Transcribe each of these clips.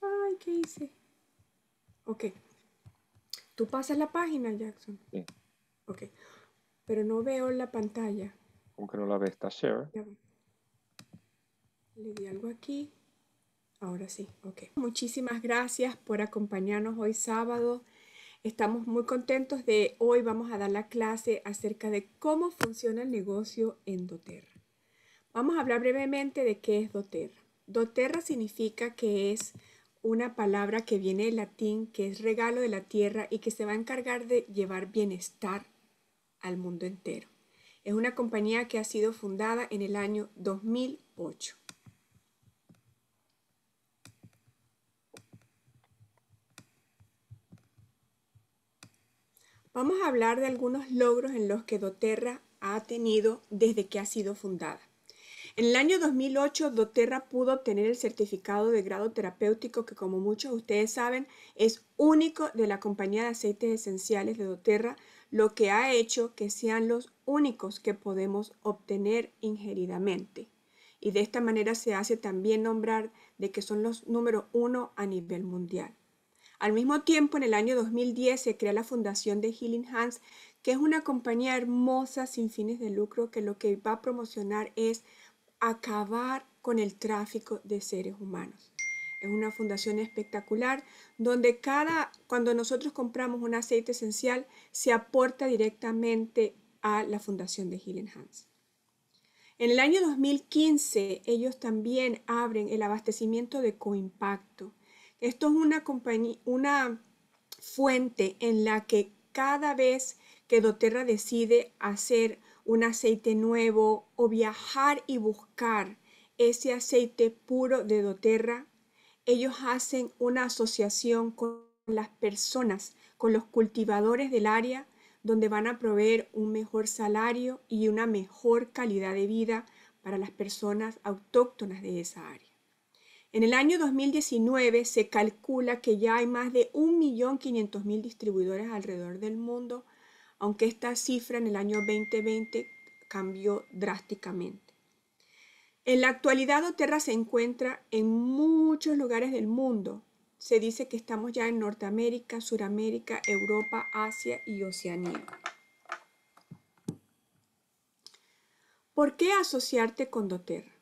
Ay, ¿qué hice? Ok. Tú pasas la página, Jackson. Sí. Ok. Pero no veo la pantalla. ¿Cómo que no la ves? Está share. Le di algo aquí. Ahora sí, ok. Muchísimas gracias por acompañarnos hoy sábado. Estamos muy contentos de hoy vamos a dar la clase acerca de cómo funciona el negocio en doTERRA. Vamos a hablar brevemente de qué es doTERRA. doTERRA significa que es una palabra que viene del latín, que es regalo de la tierra y que se va a encargar de llevar bienestar al mundo entero. Es una compañía que ha sido fundada en el año 2008. vamos a hablar de algunos logros en los que doTERRA ha tenido desde que ha sido fundada. En el año 2008, doTERRA pudo obtener el certificado de grado terapéutico que, como muchos de ustedes saben, es único de la compañía de aceites esenciales de doTERRA, lo que ha hecho que sean los únicos que podemos obtener ingeridamente. Y de esta manera se hace también nombrar de que son los número uno a nivel mundial. Al mismo tiempo, en el año 2010 se crea la Fundación de Healing Hands, que es una compañía hermosa sin fines de lucro que lo que va a promocionar es acabar con el tráfico de seres humanos. Es una fundación espectacular donde cada cuando nosotros compramos un aceite esencial se aporta directamente a la fundación de Healing Hands. En el año 2015 ellos también abren el abastecimiento de coimpacto esto es una, fuente en la que cada vez que doTERRA decide hacer un aceite nuevo o viajar y buscar ese aceite puro de doTERRA, ellos hacen una asociación con las personas, con los cultivadores del área, donde van a proveer un mejor salario y una mejor calidad de vida para las personas autóctonas de esa área. En el año 2019 se calcula que ya hay más de 1.500.000 distribuidores alrededor del mundo, aunque esta cifra en el año 2020 cambió drásticamente. En la actualidad doTERRA se encuentra en muchos lugares del mundo. Se dice que estamos ya en Norteamérica, Suramérica, Europa, Asia y Oceanía. ¿Por qué asociarte con doTERRA?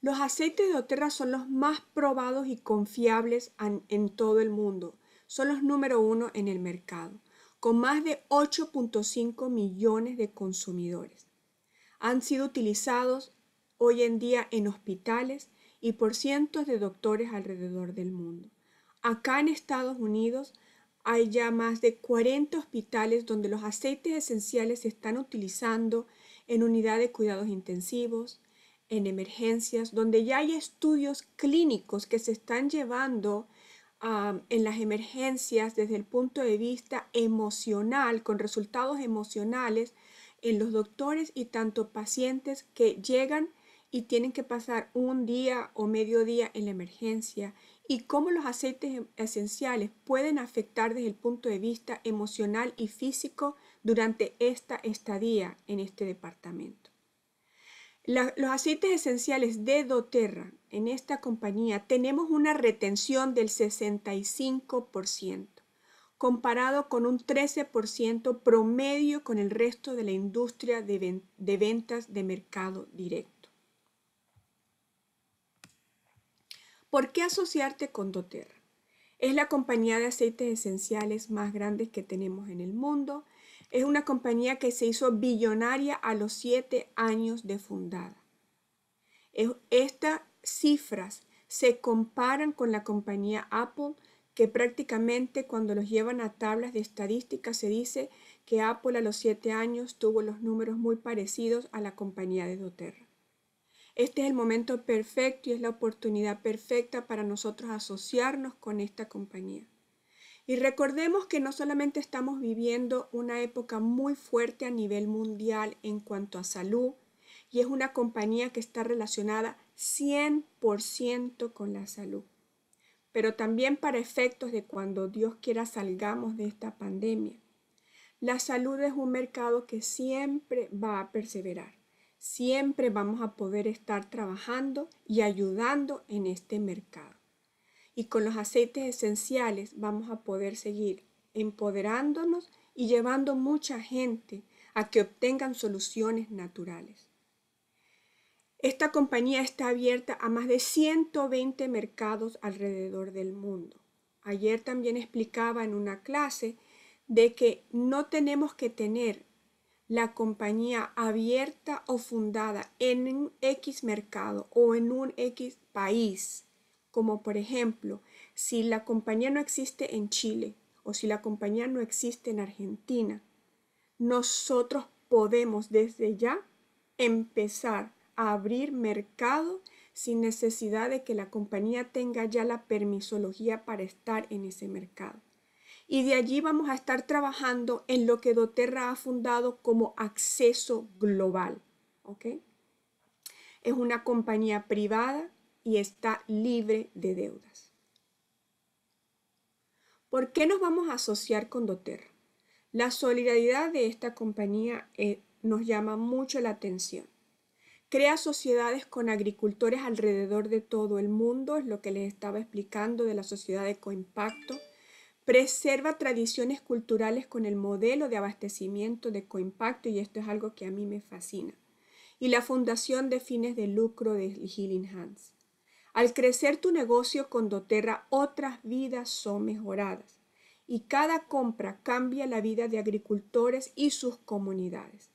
Los aceites de Oterra son los más probados y confiables en, todo el mundo. Son los número uno en el mercado, con más de 8.5 millones de consumidores. Han sido utilizados hoy en día en hospitales y por cientos de doctores alrededor del mundo. Acá en Estados Unidos hay ya más de 40 hospitales donde los aceites esenciales se están utilizando en unidades de cuidados intensivos, en emergencias, donde ya hay estudios clínicos que se están llevando en las emergencias desde el punto de vista emocional, con resultados emocionales en los doctores y tanto pacientes que llegan y tienen que pasar un día o medio día en la emergencia y cómo los aceites em, esenciales pueden afectar desde el punto de vista emocional y físico durante esta estadía en este departamento los aceites esenciales de doTERRA en esta compañía tenemos una retención del 65%, comparado con un 13% promedio con el resto de la industria de ventas de mercado directo. ¿Por qué asociarte con doTERRA? Es la compañía de aceites esenciales más grande que tenemos en el mundo es una compañía que se hizo billonaria a los siete años de fundada. Estas cifras se comparan con la compañía Apple, que prácticamente cuando los llevan a tablas de estadística se dice que Apple a los siete años tuvo los números muy parecidos a la compañía de doTERRA. Este es el momento perfecto y es la oportunidad perfecta para nosotros asociarnos con esta compañía. Y recordemos que no solamente estamos viviendo una época muy fuerte a nivel mundial en cuanto a salud, y es una compañía que está relacionada 100% con la salud, pero también para efectos de cuando Dios quiera salgamos de esta pandemia. La salud es un mercado que siempre va a perseverar, siempre vamos a poder estar trabajando y ayudando en este mercado y con los aceites esenciales vamos a poder seguir empoderándonos y llevando mucha gente a que obtengan soluciones naturales. Esta compañía está abierta a más de 120 mercados alrededor del mundo. Ayer también explicaba en una clase de que no tenemos que tener la compañía abierta o fundada en un X mercado o en un X país como por ejemplo, si la compañía no existe en Chile o si la compañía no existe en Argentina, nosotros podemos desde ya empezar a abrir mercado sin necesidad de que la compañía tenga ya la permisología para estar en ese mercado. Y de allí vamos a estar trabajando en lo que doTERRA ha fundado como acceso global. Es una compañía privada y está libre de deudas. ¿Por qué nos vamos a asociar con Doterra? La solidaridad de esta compañía eh, nos llama mucho la atención. Crea sociedades con agricultores alrededor de todo el mundo, es lo que les estaba explicando de la sociedad de coimpacto. Preserva tradiciones culturales con el modelo de abastecimiento de coimpacto y esto es algo que a mí me fascina. Y la fundación de fines de lucro de Healing Hands. Al crecer tu negocio con doTERRA, otras vidas son mejoradas y cada compra cambia la vida de agricultores y sus comunidades.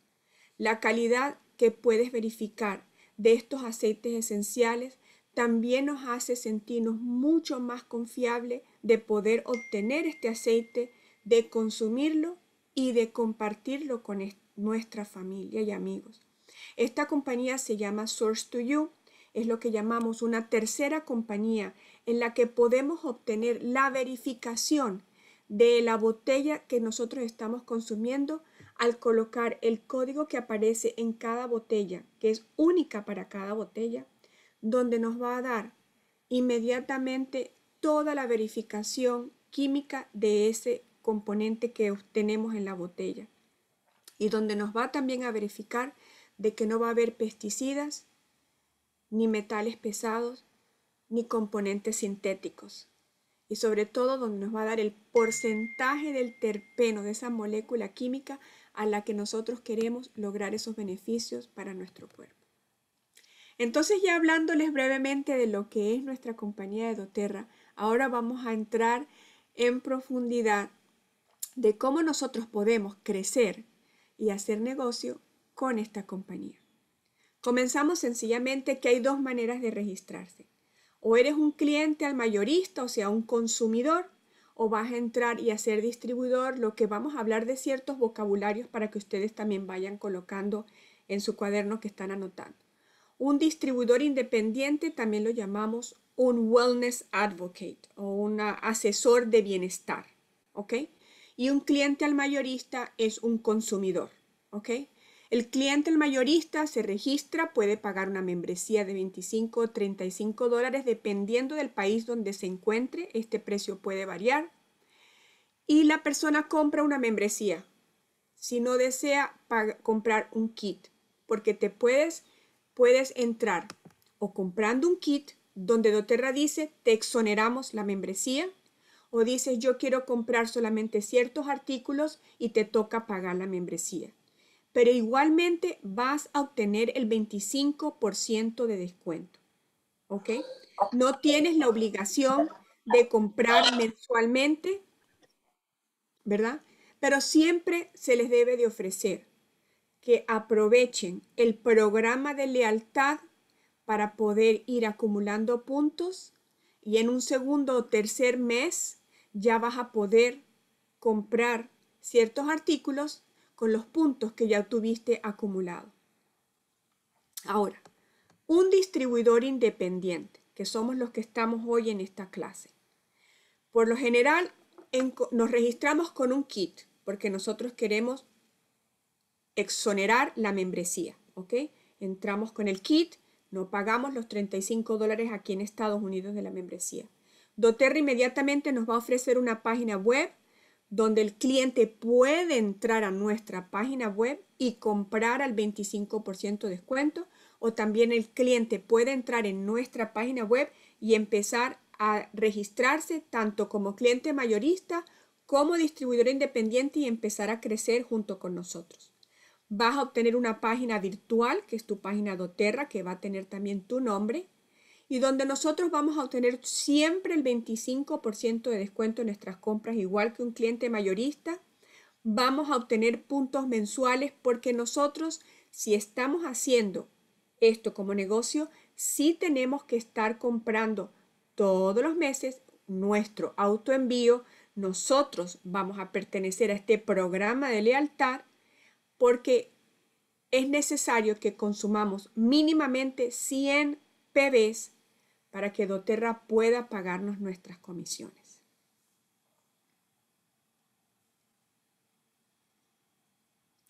La calidad que puedes verificar de estos aceites esenciales también nos hace sentirnos mucho más confiables de poder obtener este aceite, de consumirlo y de compartirlo con nuestra familia y amigos. Esta compañía se llama Source to You es lo que llamamos una tercera compañía en la que podemos obtener la verificación de la botella que nosotros estamos consumiendo al colocar el código que aparece en cada botella, que es única para cada botella, donde nos va a dar inmediatamente toda la verificación química de ese componente que obtenemos en la botella y donde nos va también a verificar de que no va a haber pesticidas, ni metales pesados, ni componentes sintéticos. Y sobre todo donde nos va a dar el porcentaje del terpeno, de esa molécula química a la que nosotros queremos lograr esos beneficios para nuestro cuerpo. Entonces ya hablándoles brevemente de lo que es nuestra compañía de doTERRA, ahora vamos a entrar en profundidad de cómo nosotros podemos crecer y hacer negocio con esta compañía. Comenzamos sencillamente que hay dos maneras de registrarse. O eres un cliente al mayorista, o sea, un consumidor, o vas a entrar y a ser distribuidor, lo que vamos a hablar de ciertos vocabularios para que ustedes también vayan colocando en su cuaderno que están anotando. Un distribuidor independiente también lo llamamos un wellness advocate o un asesor de bienestar, ¿ok? Y un cliente al mayorista es un consumidor, ¿ok? El cliente, el mayorista, se registra, puede pagar una membresía de 25 o 35 dólares dependiendo del país donde se encuentre. Este precio puede variar. Y la persona compra una membresía. Si no desea comprar un kit, porque te puedes, puedes entrar o comprando un kit donde doTERRA dice te exoneramos la membresía o dices yo quiero comprar solamente ciertos artículos y te toca pagar la membresía pero igualmente vas a obtener el 25% de descuento. ¿Ok? No tienes la obligación de comprar mensualmente, ¿verdad? Pero siempre se les debe de ofrecer que aprovechen el programa de lealtad para poder ir acumulando puntos y en un segundo o tercer mes ya vas a poder comprar ciertos artículos los puntos que ya tuviste acumulado. Ahora, un distribuidor independiente, que somos los que estamos hoy en esta clase. Por lo general, nos registramos con un kit, porque nosotros queremos exonerar la membresía, ¿ok? Entramos con el kit, no pagamos los 35 dólares aquí en Estados Unidos de la membresía. Doterra inmediatamente nos va a ofrecer una página web donde el cliente puede entrar a nuestra página web y comprar al 25% de descuento o también el cliente puede entrar en nuestra página web y empezar a registrarse tanto como cliente mayorista como distribuidor independiente y empezar a crecer junto con nosotros. Vas a obtener una página virtual, que es tu página doTERRA, que va a tener también tu nombre, y donde nosotros vamos a obtener siempre el 25% de descuento en nuestras compras, igual que un cliente mayorista. Vamos a obtener puntos mensuales porque nosotros, si estamos haciendo esto como negocio, si tenemos que estar comprando todos los meses nuestro autoenvío. Nosotros vamos a pertenecer a este programa de lealtad porque es necesario que consumamos mínimamente 100 PBs para que Doterra pueda pagarnos nuestras comisiones.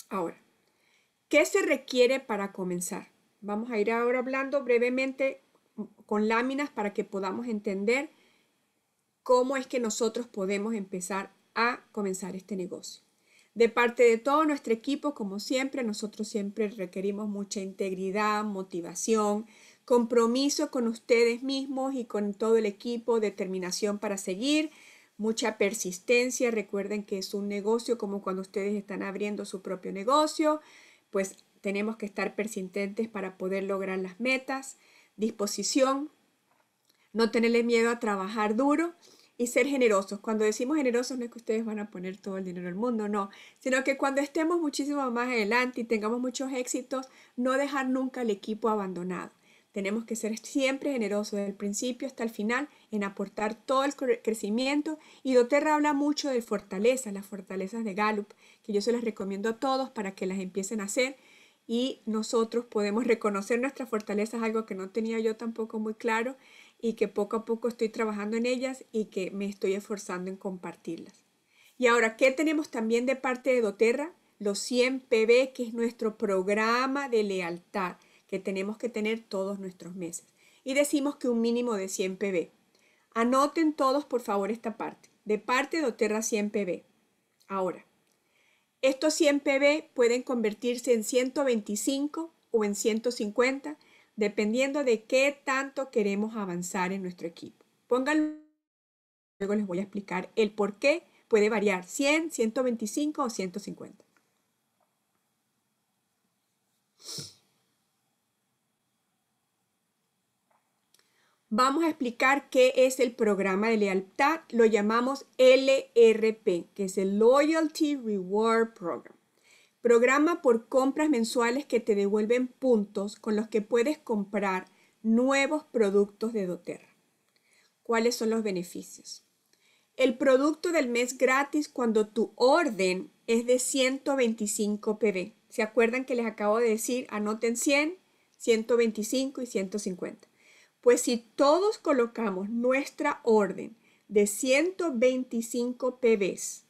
Ahora, ¿qué se requiere para comenzar? Vamos a ir ahora hablando brevemente con láminas para que podamos entender cómo es que nosotros podemos empezar a comenzar este negocio. De parte de todo nuestro equipo, como siempre, nosotros siempre requerimos mucha integridad, motivación, compromiso con ustedes mismos y con todo el equipo, determinación para seguir, mucha persistencia. Recuerden que es un negocio como cuando ustedes están abriendo su propio negocio, pues tenemos que estar persistentes para poder lograr las metas, disposición, no tenerle miedo a trabajar duro y ser generosos. Cuando decimos generosos no es que ustedes van a poner todo el dinero del mundo, no, sino que cuando estemos muchísimo más adelante y tengamos muchos éxitos, no dejar nunca al equipo abandonado. Tenemos que ser siempre generosos desde el principio hasta el final en aportar todo el crecimiento. Y Doterra habla mucho de fortalezas, las fortalezas de Gallup, que yo se las recomiendo a todos para que las empiecen a hacer. Y nosotros podemos reconocer nuestras fortalezas, algo que no tenía yo tampoco muy claro y que poco a poco estoy trabajando en ellas y que me estoy esforzando en compartirlas. Y ahora, ¿qué tenemos también de parte de Doterra? Los 100 PB, que es nuestro programa de lealtad que tenemos que tener todos nuestros meses. Y decimos que un mínimo de 100 PB. Anoten todos, por favor, esta parte. De parte de Oterra 100 PB. Ahora, estos 100 PB pueden convertirse en 125 o en 150, dependiendo de qué tanto queremos avanzar en nuestro equipo. Pónganlo, luego les voy a explicar el por qué puede variar 100, 125 o 150. vamos a explicar qué es el programa de lealtad. Lo llamamos LRP, que es el Loyalty Reward Program. Programa por compras mensuales que te devuelven puntos con los que puedes comprar nuevos productos de doTERRA. ¿Cuáles son los beneficios? El producto del mes gratis cuando tu orden es de 125 PB. ¿Se acuerdan que les acabo de decir? Anoten 100, 125 y 150. Pues si todos colocamos nuestra orden de 125 PBs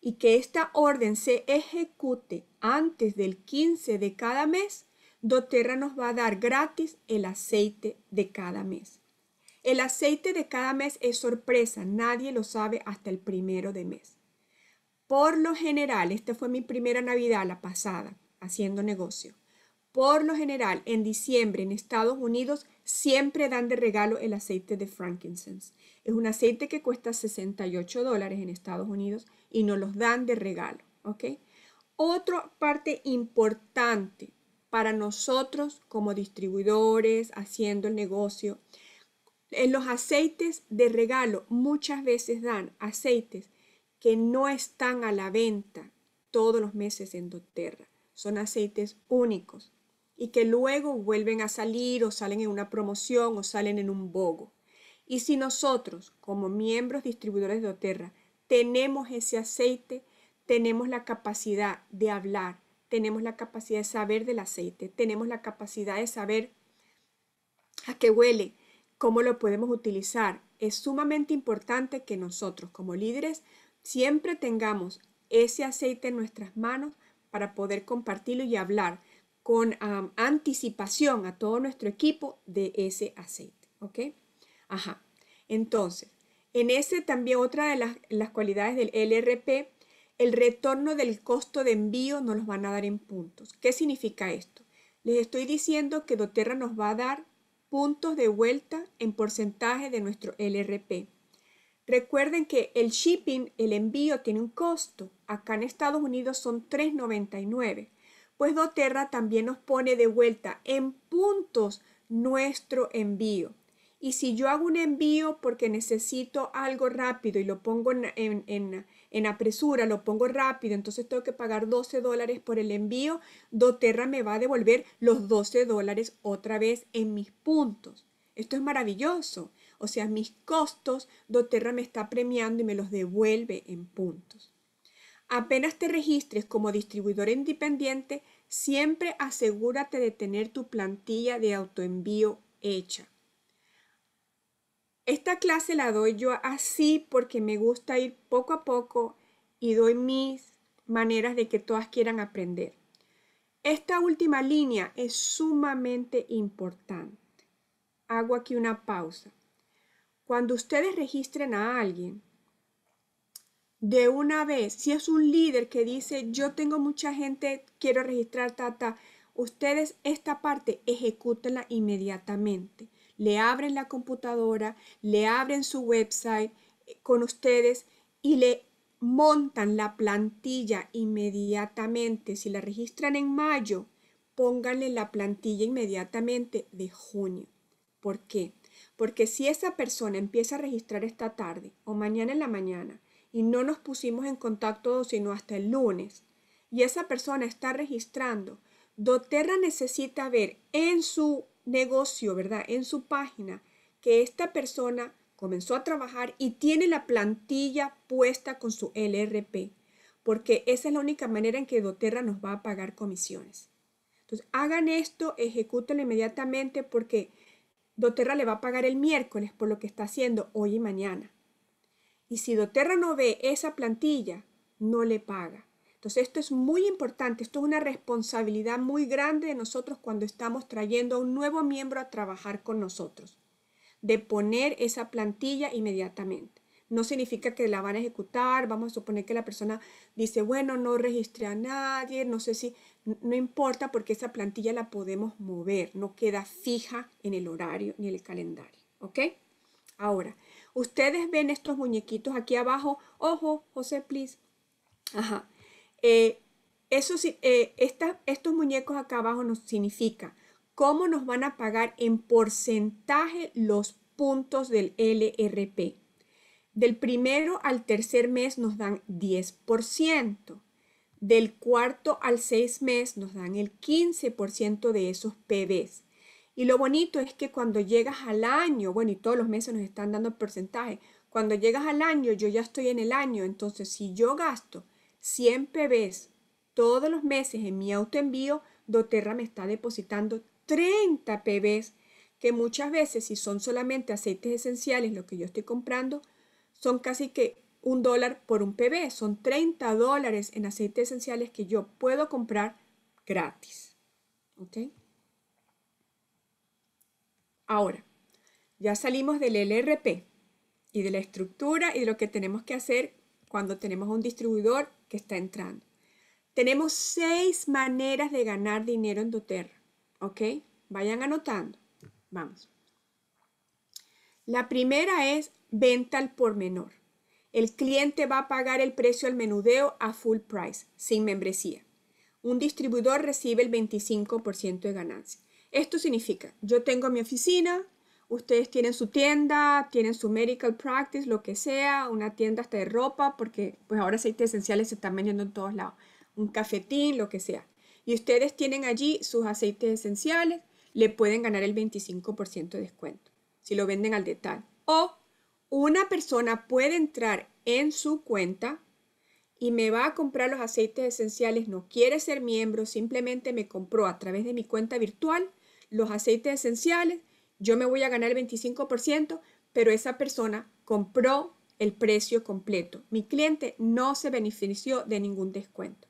y que esta orden se ejecute antes del 15 de cada mes, doTERRA nos va a dar gratis el aceite de cada mes. El aceite de cada mes es sorpresa, nadie lo sabe hasta el primero de mes. Por lo general, esta fue mi primera Navidad, la pasada, haciendo negocio. Por lo general, en diciembre en Estados Unidos siempre dan de regalo el aceite de frankincense. Es un aceite que cuesta 68 dólares en Estados Unidos y nos los dan de regalo. ¿ok? Otra parte importante para nosotros como distribuidores, haciendo el negocio, en eh, los aceites de regalo muchas veces dan aceites que no están a la venta todos los meses en doTERRA. Son aceites únicos y que luego vuelven a salir o salen en una promoción o salen en un bogo. Y si nosotros, como miembros distribuidores de Oterra, tenemos ese aceite, tenemos la capacidad de hablar, tenemos la capacidad de saber del aceite, tenemos la capacidad de saber a qué huele, cómo lo podemos utilizar. Es sumamente importante que nosotros como líderes siempre tengamos ese aceite en nuestras manos para poder compartirlo y hablar con anticipación a todo nuestro equipo de ese aceite. ¿Ok? Ajá. Entonces, en ese también otra de las, cualidades del LRP, el retorno del costo de envío nos los van a dar en puntos. ¿Qué significa esto? Les estoy diciendo que doTERRA nos va a dar puntos de vuelta en porcentaje de nuestro LRP. Recuerden que el shipping, el envío, tiene un costo. Acá en Estados Unidos son 3.99 pues doTERRA también nos pone de vuelta en puntos nuestro envío. Y si yo hago un envío porque necesito algo rápido y lo pongo en, apresura, lo pongo rápido, entonces tengo que pagar 12 dólares por el envío, doTERRA me va a devolver los 12 dólares otra vez en mis puntos. Esto es maravilloso. O sea, mis costos, doTERRA me está premiando y me los devuelve en puntos. Apenas te registres como distribuidor independiente, siempre asegúrate de tener tu plantilla de autoenvío hecha. Esta clase la doy yo así porque me gusta ir poco a poco y doy mis maneras de que todas quieran aprender. Esta última línea es sumamente importante. Hago aquí una pausa. Cuando ustedes registren a alguien, de una vez, si es un líder que dice, yo tengo mucha gente, quiero registrar, ustedes esta parte ejecútenla inmediatamente. Le abren la computadora, le abren su website eh, con ustedes y le montan la plantilla inmediatamente. Si la registran en mayo, pónganle la plantilla inmediatamente de junio. ¿Por qué? Porque si esa persona empieza a registrar esta tarde o mañana en la mañana y no nos pusimos en contacto sino hasta el lunes. Y esa persona está registrando. doTERRA necesita ver en su negocio, ¿verdad? En su página, que esta persona comenzó a trabajar y tiene la plantilla puesta con su LRP, porque esa es la única manera en que doTERRA nos va a pagar comisiones. Entonces, hagan esto, ejecútenlo inmediatamente porque doTERRA le va a pagar el miércoles por lo que está haciendo hoy y mañana. Y si doTERRA no ve esa plantilla, no le paga. Entonces esto es muy importante, esto es una responsabilidad muy grande de nosotros cuando estamos trayendo a un nuevo miembro a trabajar con nosotros, de poner esa plantilla inmediatamente. No significa que la van a ejecutar, vamos a suponer que la persona dice, bueno, no registré a nadie, no sé si, no importa porque esa plantilla la podemos mover, no queda fija en el horario ni en el calendario, ¿ok? Ahora, Ustedes ven estos muñequitos aquí abajo. Ojo, José, please. Ajá. Eh, eso, eh, estos muñecos acá abajo nos significa cómo nos van a pagar en porcentaje los puntos del LRP. Del primero al tercer mes nos dan 10%. Del cuarto al seis mes nos dan el 15% de esos PBs. Y lo bonito es que cuando llegas al año, bueno, y todos los meses nos están dando el porcentaje, cuando llegas al año, yo ya estoy en el año, entonces si yo gasto 100 PBs todos los meses en mi autoenvío, doTERRA me está depositando 30 PBs, que muchas veces si son solamente aceites esenciales lo que yo estoy comprando, son casi que un dólar por un PB, son 30 dólares en aceites esenciales que yo puedo comprar gratis. ¿Okay? Ahora, ya salimos del LRP y de la estructura y de lo que tenemos que hacer cuando tenemos un distribuidor que está entrando. Tenemos seis maneras de ganar dinero en doTERRA, ¿ok? Vayan anotando. Vamos. La primera es venta al por menor. El cliente va a pagar el precio al menudeo a full price, sin membresía. Un distribuidor recibe el 25% de ganancia. Esto significa, yo tengo mi oficina, ustedes tienen su tienda, tienen su medical practice, lo que sea, una tienda hasta de ropa, porque pues ahora aceites esenciales se están vendiendo en todos lados, un cafetín, lo que sea. Y ustedes tienen allí sus aceites esenciales, le pueden ganar el 25% de descuento si lo venden al detalle. O una persona puede entrar en su cuenta y me va a comprar los aceites esenciales, no quiere ser miembro, simplemente me compró a través de mi cuenta virtual los aceites esenciales, yo me voy a ganar el 25%, pero esa persona compró el precio completo. Mi cliente no se benefició de ningún descuento.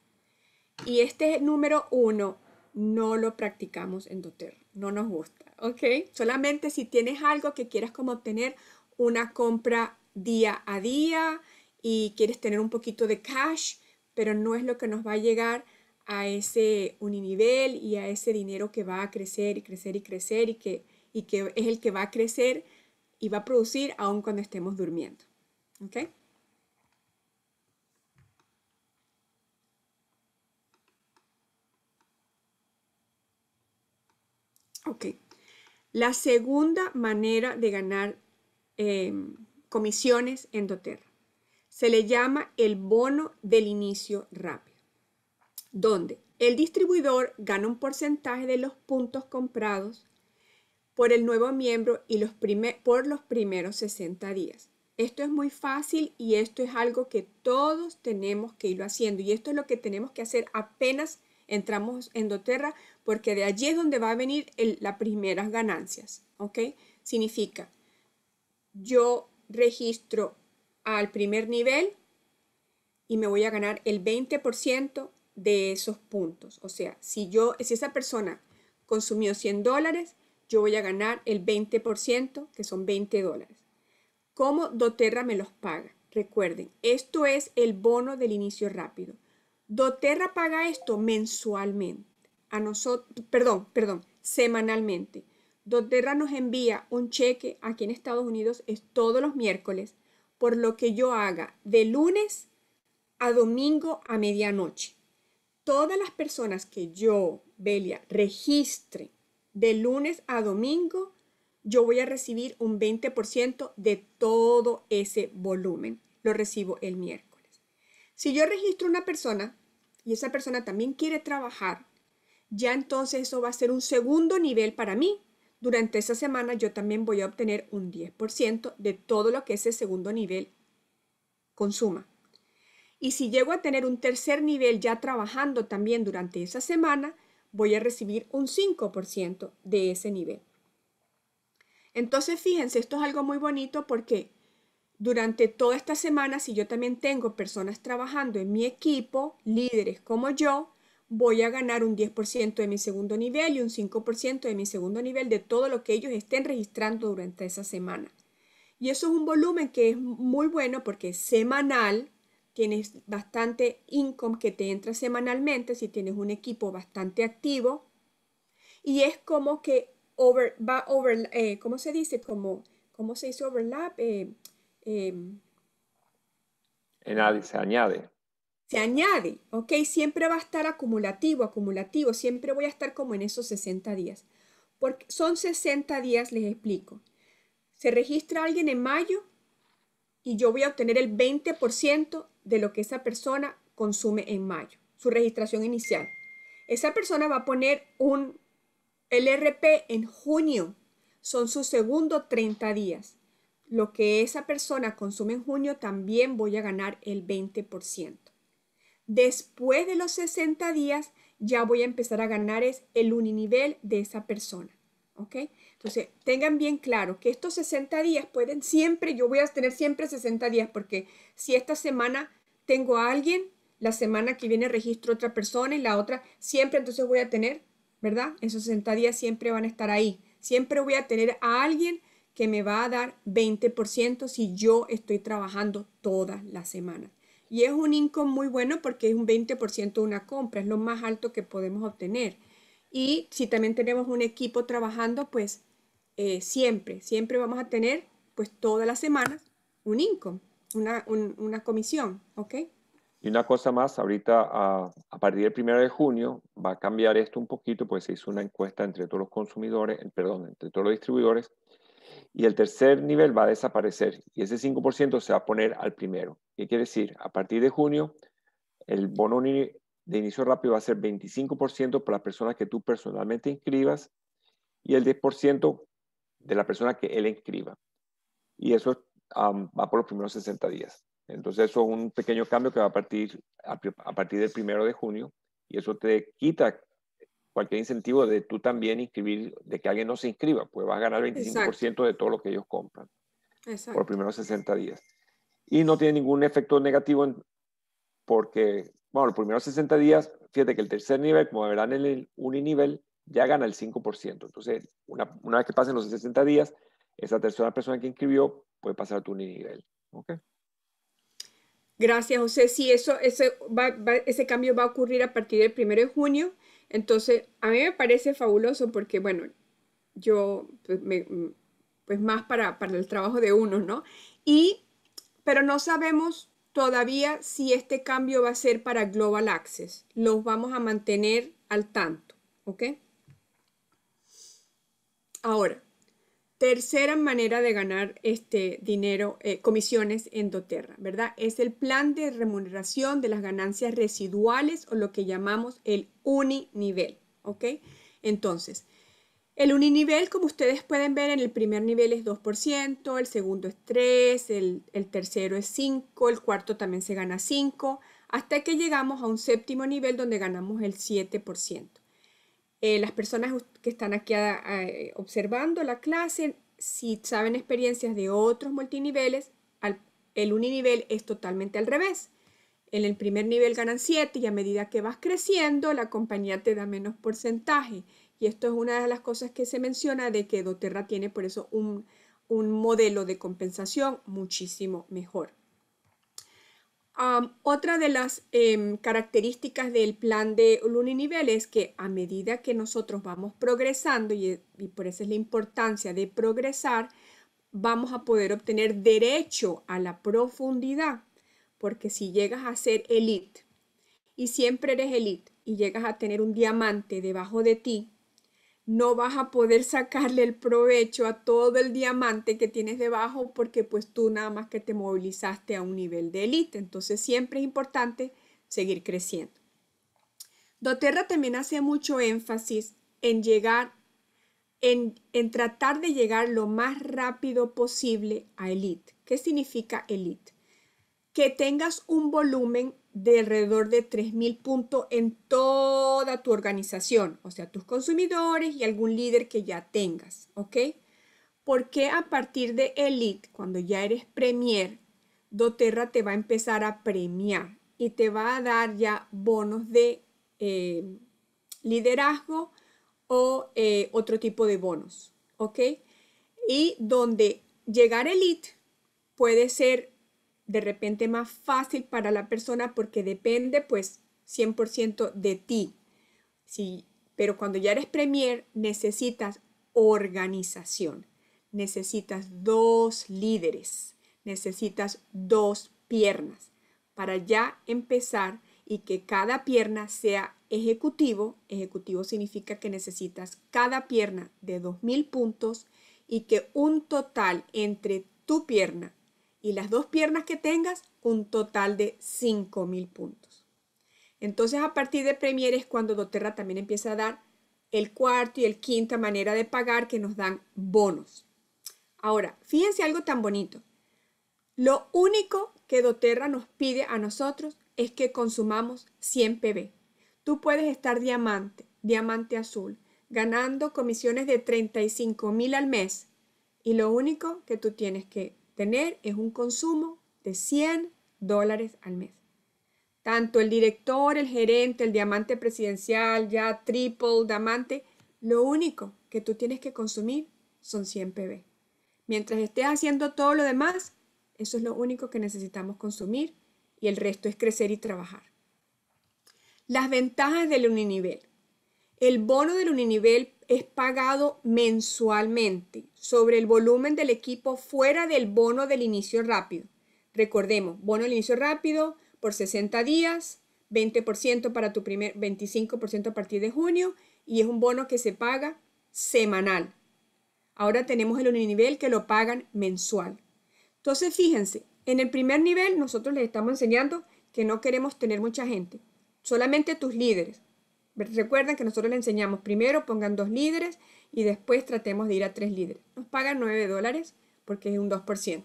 Y este número uno no lo practicamos en doTERRA, no nos gusta, ¿ok? Solamente si tienes algo que quieras como obtener una compra día a día y quieres tener un poquito de cash, pero no es lo que nos va a llegar a ese uninivel y a ese dinero que va a crecer y crecer y crecer y que, y que es el que va a crecer y va a producir aun cuando estemos durmiendo. ¿Ok? Ok. La segunda manera de ganar em, comisiones en doTERRA se le llama el bono del inicio RAP donde el distribuidor gana un porcentaje de los puntos comprados por el nuevo miembro y los por los primeros 60 días. Esto es muy fácil y esto es algo que todos tenemos que ir haciendo y esto es lo que tenemos que hacer apenas entramos en doTERRA porque de allí es donde va a venir las primeras ganancias, ¿ok? Significa, yo registro al primer nivel y me voy a ganar el 20% de esos puntos. O sea, si, yo, si esa persona consumió 100 dólares, yo voy a ganar el 20%, que son 20 dólares. ¿Cómo doTERRA me los paga? Recuerden, esto es el bono del inicio rápido. doTERRA paga esto mensualmente. A nosotros, perdón, perdón, semanalmente. doTERRA nos envía un cheque aquí en Estados Unidos es todos los miércoles por lo que yo haga de lunes a domingo a medianoche todas las personas que yo, Belia, registre de lunes a domingo, yo voy a recibir un 20% de todo ese volumen. Lo recibo el miércoles. Si yo registro una persona y esa persona también quiere trabajar, ya entonces eso va a ser un segundo nivel para mí. Durante esa semana yo también voy a obtener un 10% de todo lo que ese segundo nivel consuma. Y si llego a tener un tercer nivel ya trabajando también durante esa semana, voy a recibir un 5% de ese nivel. Entonces, fíjense, esto es algo muy bonito porque durante toda esta semana, si yo también tengo personas trabajando en mi equipo, líderes como yo, voy a ganar un 10% de mi segundo nivel y un 5% de mi segundo nivel de todo lo que ellos estén registrando durante esa semana. Y eso es un volumen que es muy bueno porque es semanal, tienes bastante income que te entra semanalmente, si tienes un equipo bastante activo, y es como que over, va over, eh, ¿cómo se dice? Como, ¿Cómo se dice overlap? Eh, eh, se añade. Se añade, ¿ok? Siempre va a estar acumulativo, acumulativo, siempre voy a estar como en esos 60 días. Porque son 60 días, les explico. Se registra alguien en mayo y yo voy a obtener el 20% de lo que esa persona consume en mayo, su registración inicial. Esa persona va a poner un LRP en junio, son sus segundos 30 días. Lo que esa persona consume en junio también voy a ganar el 20%. Después de los 60 días ya voy a empezar a ganar es el uninivel de esa persona. ¿Ok? Entonces, tengan bien claro que estos 60 días pueden siempre, yo voy a tener siempre 60 días porque si esta semana tengo a alguien, la semana que viene registro otra persona y la otra, siempre entonces voy a tener, ¿verdad? En esos 60 días siempre van a estar ahí. Siempre voy a tener a alguien que me va a dar 20% si yo estoy trabajando toda la semana Y es un income muy bueno porque es un 20% de una compra, es lo más alto que podemos obtener. Y si también tenemos un equipo trabajando, pues eh, siempre, siempre vamos a tener, pues todas las semanas, un income una, una comisión, ¿ok? Y una cosa más, ahorita a, partir del 1 de junio va a cambiar esto un poquito, pues se hizo una encuesta entre todos los consumidores, perdón, entre todos los distribuidores, y el tercer nivel va a desaparecer, y ese 5% se va a poner al primero. ¿Qué quiere decir? A partir de junio, el bono de inicio rápido va a ser 25% para las personas que tú personalmente inscribas y el 10% de la persona que él inscriba. Y eso va por los primeros 60 días. Entonces eso es un pequeño cambio que va a partir a, partir del primero de junio y eso te quita cualquier incentivo de tú también inscribir, de que alguien no se inscriba, pues vas a ganar 25% de todo lo que ellos compran por los primeros 60 días. Y no tiene ningún efecto negativo porque, bueno, los primeros 60 días, fíjate que el tercer nivel, como verán en el uninivel, ya gana el 5%. Entonces, una, una vez que pasen los 60 días, esa tercera persona que inscribió puede pasar a tu nivel. ¿okay? Gracias, José. Sí, eso, ese, va, cambio va a ocurrir a partir del 1 de junio. Entonces, a mí me parece fabuloso porque, bueno, yo, pues, me, pues, más para, para, el trabajo de unos, ¿no? Y, pero no sabemos todavía si este cambio va a ser para Global Access. Los vamos a mantener al tanto, ¿ok? Ahora, tercera manera de ganar este dinero, eh, comisiones en doTERRA, ¿verdad? Es el plan de remuneración de las ganancias residuales o lo que llamamos el uninivel, ¿ok? Entonces, el uninivel, como ustedes pueden ver, en el primer nivel es 2%, el segundo es 3%, el, el tercero es 5%, el cuarto también se gana 5%, hasta que llegamos a un séptimo nivel donde ganamos el 7%. Eh, las personas que están aquí eh, observando la clase, si saben experiencias de otros multiniveles, el uninivel es totalmente al revés. En el primer nivel ganan 7 y a medida que vas creciendo, la compañía te da menos porcentaje. Y esto es una de las cosas que se menciona de que doTERRA tiene por eso un modelo de compensación muchísimo mejor otra de las em, características del plan de Luninivel es que a medida que nosotros vamos progresando, y, y por eso es la importancia de progresar, vamos a poder obtener derecho a la profundidad, porque si llegas a ser elite y siempre eres elite y llegas a tener un diamante debajo de ti, no vas a poder sacarle el provecho a todo el diamante que tienes debajo porque pues tú nada más que te movilizaste a un nivel de élite. Entonces siempre es importante seguir creciendo. Doterra también hace mucho énfasis en llegar, en, en tratar de llegar lo más rápido posible a elite. ¿Qué significa elite? Que tengas un volumen de alrededor de 3.000 puntos en toda tu organización, o sea, tus consumidores y algún líder que ya tengas, ¿ok? Porque a partir de Elite, cuando ya eres Premier, doTERRA te va a empezar a premiar y te va a dar ya bonos de eh, liderazgo o eh, otro tipo de bonos, ¿ok? Y donde llegar Elite puede ser de repente más fácil para la persona porque depende pues 100% de ti. Sí, pero cuando ya eres premier necesitas organización, necesitas dos líderes, necesitas dos piernas para ya empezar y que cada pierna sea ejecutivo. Ejecutivo significa que necesitas cada pierna de 2.000 puntos y que un total entre tu pierna y las dos piernas que tengas, un total de 5.000 puntos. Entonces a partir de Premier es cuando doTERRA también empieza a dar el cuarto y el quinta manera de pagar que nos dan bonos. Ahora, fíjense algo tan bonito. Lo único que doTERRA nos pide a nosotros es que consumamos 100 PB. Tú puedes estar diamante, diamante azul, ganando comisiones de 35 mil al mes y lo único que tú tienes que tener es un consumo de 100 dólares al mes. Tanto el director, el gerente, el diamante presidencial, ya triple, diamante, lo único que tú tienes que consumir son 100 PB. Mientras estés haciendo todo lo demás, eso es lo único que necesitamos consumir y el resto es crecer y trabajar. Las ventajas del uninivel. El bono del uninivel es pagado mensualmente sobre el volumen del equipo fuera del bono del inicio rápido. Recordemos, bono del inicio rápido por 60 días, 20% para tu primer 25% a partir de junio y es un bono que se paga semanal. Ahora tenemos el uninivel que lo pagan mensual. Entonces, fíjense, en el primer nivel nosotros les estamos enseñando que no queremos tener mucha gente, solamente tus líderes. Recuerden que nosotros le enseñamos primero pongan dos líderes y después tratemos de ir a tres líderes. Nos pagan 9 dólares porque es un 2%.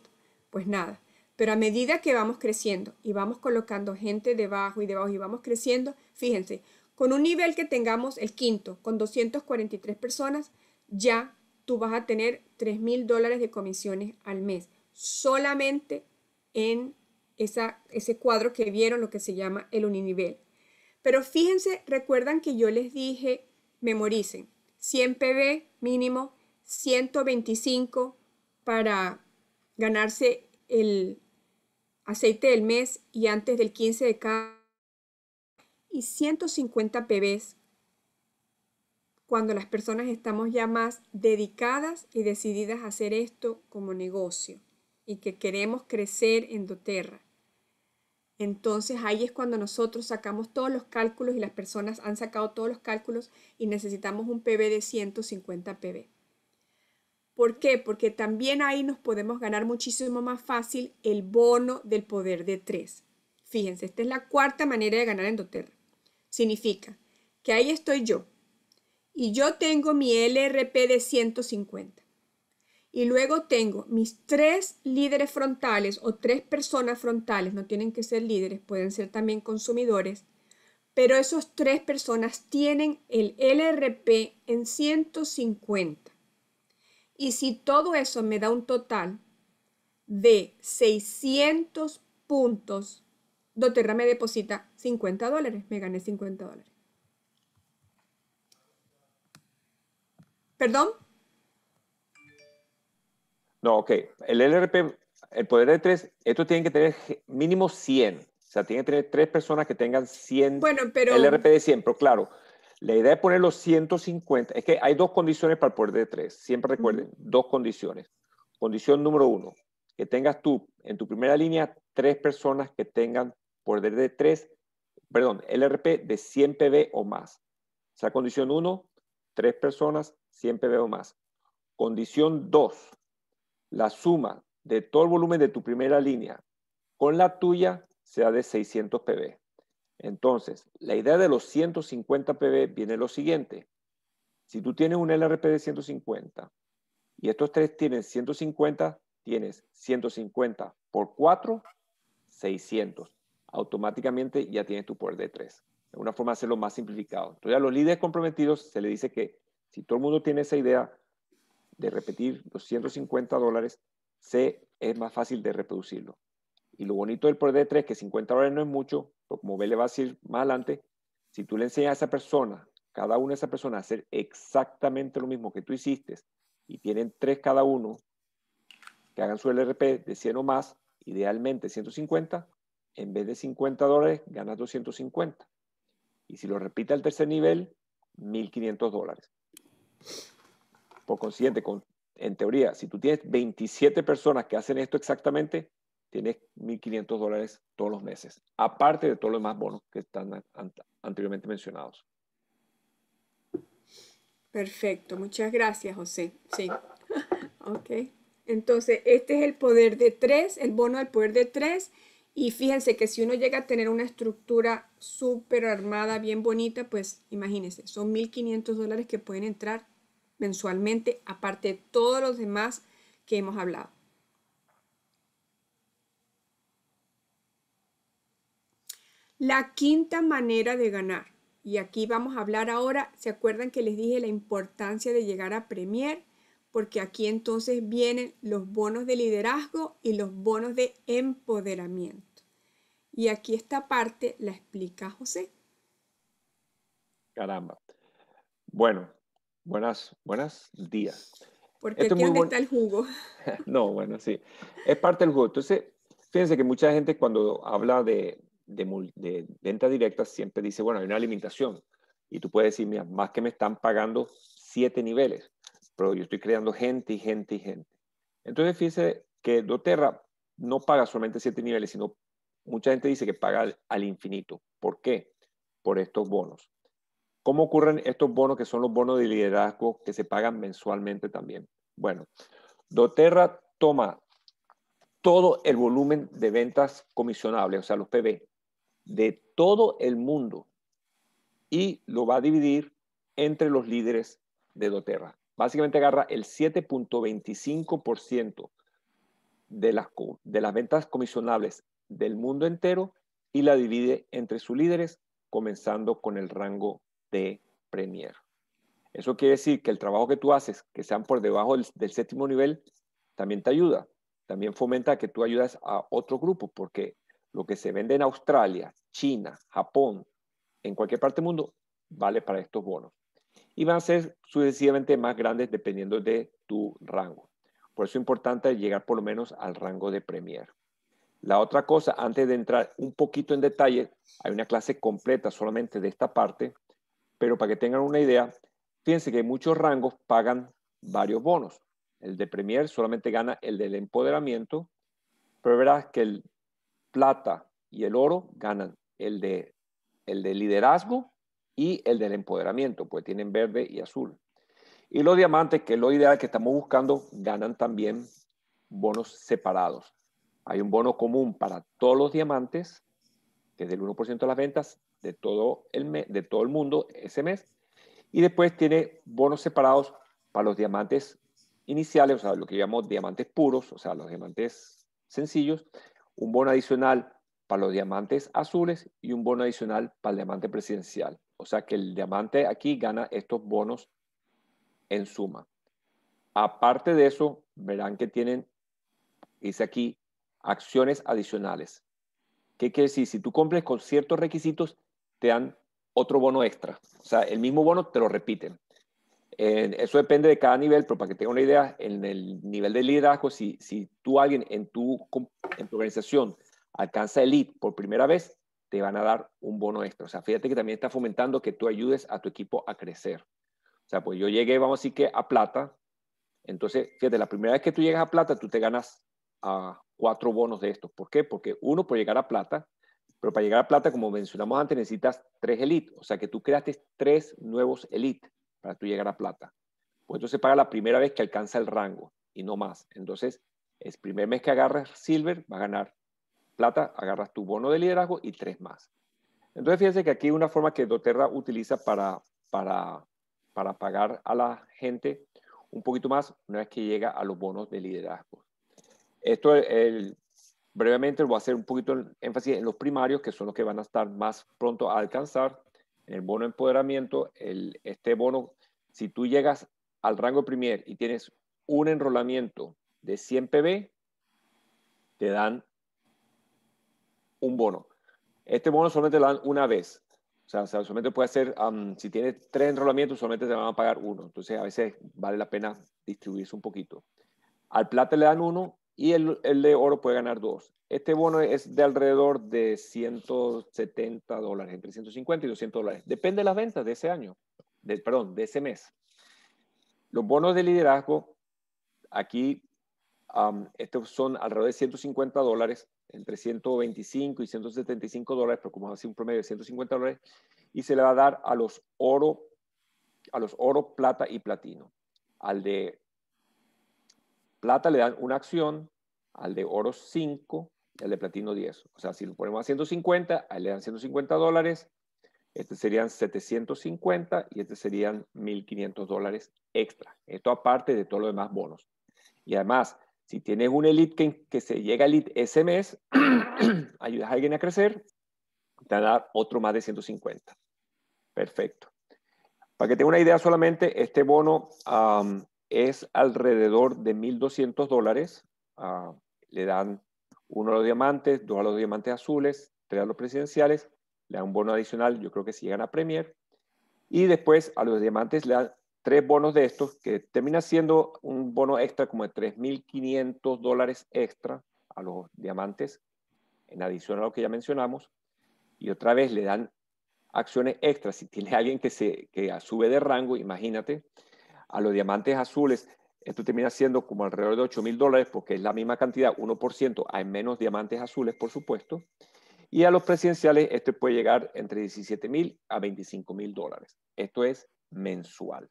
Pues nada, pero a medida que vamos creciendo y vamos colocando gente debajo y debajo y vamos creciendo, fíjense, con un nivel que tengamos el quinto, con 243 personas, ya tú vas a tener 3 mil dólares de comisiones al mes, solamente en esa, ese cuadro que vieron, lo que se llama el uninivel. Pero fíjense, recuerdan que yo les dije, memoricen, 100 PB mínimo, 125 para ganarse el aceite del mes y antes del 15 de cada y 150 pb cuando las personas estamos ya más dedicadas y decididas a hacer esto como negocio y que queremos crecer en doTERRA. Entonces ahí es cuando nosotros sacamos todos los cálculos y las personas han sacado todos los cálculos y necesitamos un PB de 150 PB. ¿Por qué? Porque también ahí nos podemos ganar muchísimo más fácil el bono del poder de 3. Fíjense, esta es la cuarta manera de ganar en doTERRA. Significa que ahí estoy yo y yo tengo mi LRP de 150. Y luego tengo mis tres líderes frontales o tres personas frontales, no tienen que ser líderes, pueden ser también consumidores, pero esas tres personas tienen el LRP en 150. Y si todo eso me da un total de 600 puntos, doTERRA me deposita 50 dólares, me gané 50 dólares. ¿Perdón? No, ok. El LRP, el poder de tres, esto tiene que tener mínimo 100. O sea, tiene que tener tres personas que tengan 100 bueno, pero... LRP de 100, pero claro. La idea de poner los 150 es que hay dos condiciones para el poder de tres. Siempre recuerden, dos condiciones. Condición número uno, que tengas tú en tu primera línea tres personas que tengan poder de tres, perdón, LRP de 100 PB o más. O sea, condición uno, tres personas, 100 PB o más. Condición dos, la suma de todo el volumen de tu primera línea con la tuya sea de 600 pb. Entonces, la idea de los 150 pb viene lo siguiente. Si tú tienes un LRP de 150 y estos tres tienen 150, tienes 150 por 4, 600. Automáticamente ya tienes tu poder de 3. Es una forma de hacerlo más simplificado. Entonces, a los líderes comprometidos se le dice que si todo el mundo tiene esa idea, de repetir 250 150 dólares, C es más fácil de reproducirlo. Y lo bonito del por de 3 que 50 dólares no es mucho, pues, como B le va a decir más adelante, si tú le enseñas a esa persona, cada una de esas personas, a hacer exactamente lo mismo que tú hiciste, y tienen tres cada uno, que hagan su LRP de 100 o más, idealmente 150, en vez de 50 dólares, ganas 250. Y si lo repite al tercer nivel, 1.500 dólares. Por consiguiente, con, en teoría, si tú tienes 27 personas que hacen esto exactamente, tienes 1.500 dólares todos los meses, aparte de todos los demás bonos que están anteriormente mencionados. Perfecto, muchas gracias, José. Sí, ok. Entonces, este es el poder de tres, el bono del poder de tres. Y fíjense que si uno llega a tener una estructura súper armada, bien bonita, pues imagínense, son 1.500 dólares que pueden entrar mensualmente, aparte de todos los demás que hemos hablado. La quinta manera de ganar. Y aquí vamos a hablar ahora, ¿se acuerdan que les dije la importancia de llegar a Premier? Porque aquí entonces vienen los bonos de liderazgo y los bonos de empoderamiento. Y aquí esta parte la explica José. Caramba. Bueno, Buenas, buenas días. Porque qué? aquí está el jugo. no, bueno, sí. Es parte del jugo. Entonces, fíjense que mucha gente cuando habla de, de, de venta directa siempre dice, bueno, hay una limitación. Y tú puedes decir, mira, más que me están pagando siete niveles, pero yo estoy creando gente y gente y gente. Entonces, fíjense que doTERRA no paga solamente siete niveles, sino mucha gente dice que paga al infinito. ¿Por qué? Por estos bonos. ¿Cómo ocurren estos bonos que son los bonos de liderazgo que se pagan mensualmente también? Bueno, doTERRA toma todo el volumen de ventas comisionables, o sea, los PB, de todo el mundo y lo va a dividir entre los líderes de doTERRA. Básicamente agarra el 7.25% de las, de las ventas comisionables del mundo entero y la divide entre sus líderes, comenzando con el rango de Premier. Eso quiere decir que el trabajo que tú haces, que sean por debajo del, séptimo nivel, también te ayuda. También fomenta que tú ayudas a otro grupo, porque lo que se vende en Australia, China, Japón, en cualquier parte del mundo, vale para estos bonos. Y van a ser sucesivamente más grandes dependiendo de tu rango. Por eso es importante llegar por lo menos al rango de Premier. La otra cosa, antes de entrar un poquito en detalle, hay una clase completa solamente de esta parte pero para que tengan una idea, fíjense que muchos rangos pagan varios bonos. El de Premier solamente gana el del empoderamiento, pero verás que el plata y el oro ganan el de, el de liderazgo y el del empoderamiento, pues tienen verde y azul. Y los diamantes, que es lo ideal que estamos buscando, ganan también bonos separados. Hay un bono común para todos los diamantes, que es del 1% de las ventas, de todo, el de todo el mundo ese mes. Y después tiene bonos separados para los diamantes iniciales, o sea, lo que llamamos diamantes puros, o sea, los diamantes sencillos, un bono adicional para los diamantes azules y un bono adicional para el diamante presidencial. O sea que el diamante aquí gana estos bonos en suma. Aparte de eso, verán que tienen, dice aquí, acciones adicionales. ¿Qué quiere decir? Si tú cumples con ciertos requisitos, te dan otro bono extra. O sea, el mismo bono te lo repiten. eso depende de cada nivel, pero para que tenga una idea, en el nivel de liderazgo, si, si tú alguien en tu, organización alcanza el lead por primera vez, te van a dar un bono extra. O sea, fíjate que también está fomentando que tú ayudes a tu equipo a crecer. O sea, pues yo llegué, vamos a decir que a plata. Entonces, fíjate, la primera vez que tú llegas a plata, tú te ganas a cuatro bonos de estos. ¿Por qué? Porque uno, por llegar a plata, pero para llegar a plata, como mencionamos antes, necesitas tres elites. O sea que tú creaste tres nuevos elites para tú llegar a plata. Pues entonces paga la primera vez que alcanza el rango y no más. Entonces, el primer mes que agarras silver, va a ganar plata, agarras tu bono de liderazgo y tres más. Entonces, fíjense que aquí hay una forma que doTERRA utiliza para, para, para pagar a la gente un poquito más una vez que llega a los bonos de liderazgo. Esto, es el, brevemente voy a hacer un poquito énfasis en los primarios, que son los que van a estar más pronto a alcanzar. En el bono empoderamiento, el, este bono, si tú llegas al rango premier y tienes un enrolamiento de 100 PB, te dan un bono. Este bono solamente lo dan una vez. O sea, solamente puede ser, si tienes tres enrolamientos, solamente te van a pagar uno. Entonces, a veces vale la pena distribuirse un poquito. Al plata le dan uno y el, de oro puede ganar dos. Este bono es de alrededor de 170 dólares, entre 150 y 200 dólares. Depende de las ventas de ese año, de, perdón, de ese mes. Los bonos de liderazgo, aquí, estos son alrededor de 150 dólares, entre 125 y 175 dólares, pero como así un promedio de 150 dólares, y se le va a dar a los oro, a los oro, plata y platino. Al de plata le dan una acción, al de oro 5 y al de platino 10. O sea, si lo ponemos a 150, ahí le dan 150 dólares, este serían 750 y este serían 1500 dólares extra. Esto aparte de todos los demás bonos. Y además, si tienes un elite que, que se llega elite ese mes, ayudas a alguien a crecer, te van otro más de 150. Perfecto. Para que tenga una idea solamente, este bono es alrededor de 1.200 dólares. Ah, le dan uno a los diamantes, dos a los diamantes azules, tres a los presidenciales, le dan un bono adicional, yo creo que si llegan a Premier. Y después a los diamantes le dan tres bonos de estos, que termina siendo un bono extra como de 3.500 dólares extra a los diamantes, en adición a lo que ya mencionamos. Y otra vez le dan acciones extras. Si tiene alguien que, se, que sube de rango, imagínate, a los diamantes azules, esto eh, termina siendo como alrededor de 8 mil dólares, porque es la misma cantidad, 1%, hay menos diamantes azules, por supuesto. Y a los presidenciales, esto puede llegar entre 17 mil a 25 mil dólares. Esto es mensual.